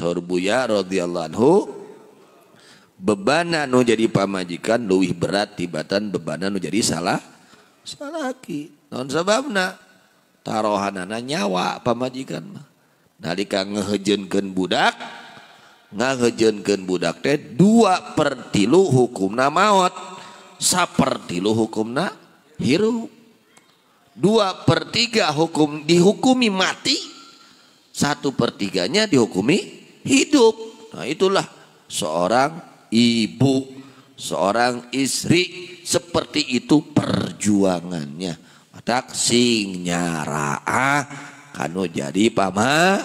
Sahur Buya radhiyallahu anhu bebana nu jadi pamajikan luwih berat tibatan bebana nu jadi salah salaki non sababna tarohanana nyawa pamajikan mah nalika ngehejenkeun budak ngahejenkeun budak teh dua per tilu hukumna maot hukum hukumna hiru, dua per tiga hukum dihukumi mati satu per tiganya dihukumi hidup. Nah, itulah seorang ibu, seorang istri seperti itu perjuangannya. tak sing nyaraa ah, kanu jadi pama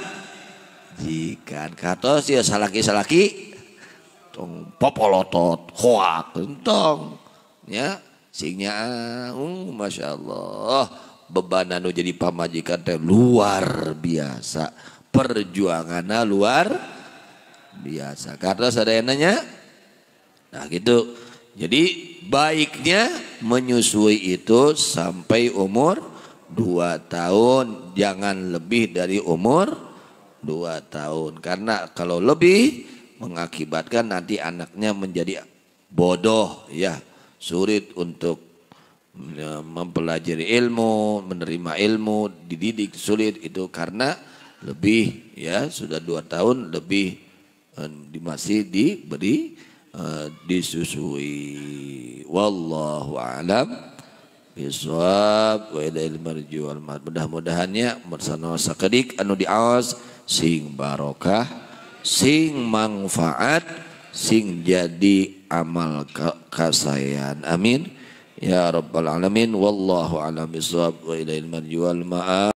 jikan kata ya, si salaki salaki tong popolotot hoak tong ya singnya uh, masya Allah beban anu jadi pamajikan teh luar biasa perjuangannya luar biasa. Karena sadayananya, nah gitu. Jadi baiknya menyusui itu sampai umur dua tahun, jangan lebih dari umur dua tahun. Karena kalau lebih mengakibatkan nanti anaknya menjadi bodoh, ya sulit untuk ya, mempelajari ilmu, menerima ilmu, dididik sulit itu karena lebih ya sudah dua tahun lebih eh, di masih diberi uh, disusui wallahu alam biswab wa ilail marji wal mudah-mudahannya bersama sakedik anu diawas sing barokah sing manfaat sing jadi amal kasayan amin ya rabbal alamin wallahu alam biswab wa ilail marji wal ma'ab